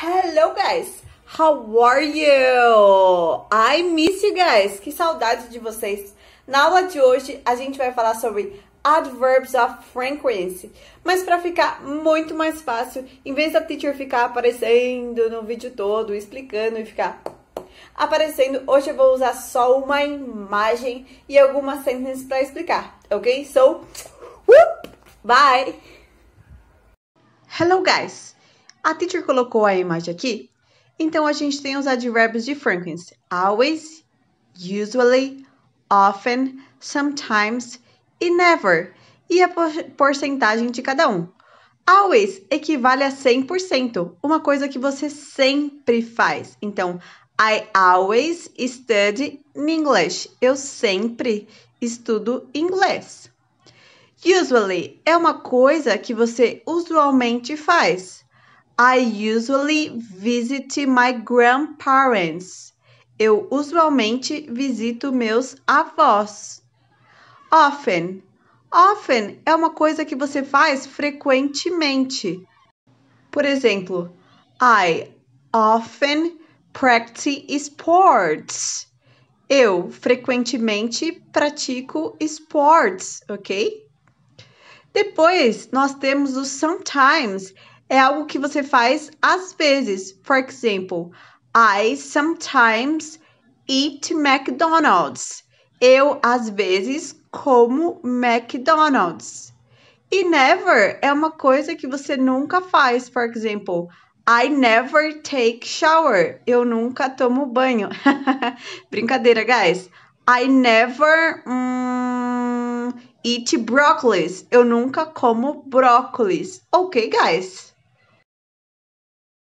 Hello guys, how are you? I miss you guys, que saudade de vocês. Na aula de hoje a gente vai falar sobre adverbs of frequency, mas para ficar muito mais fácil, em vez da teacher ficar aparecendo no vídeo todo, explicando e ficar aparecendo, hoje eu vou usar só uma imagem e algumas sentences para explicar, ok? So, whoop, bye! Hello guys! A teacher colocou a imagem aqui. Então, a gente tem os advérbios de Franklin's. Always, usually, often, sometimes e never. E a porcentagem de cada um. Always equivale a 100%, uma coisa que você sempre faz. Então, I always study in English. Eu sempre estudo inglês. Usually é uma coisa que você usualmente faz. I usually visit my grandparents. Eu usualmente visito meus avós. Often. Often é uma coisa que você faz frequentemente. Por exemplo, I often practice sports. Eu frequentemente pratico esportes, ok? Depois nós temos o sometimes é algo que você faz às vezes. for example, I sometimes eat McDonald's. Eu às vezes como McDonald's. E never é uma coisa que você nunca faz. for example, I never take shower. Eu nunca tomo banho. Brincadeira, guys. I never hum, eat broccoli. Eu nunca como brócolis. Ok, guys.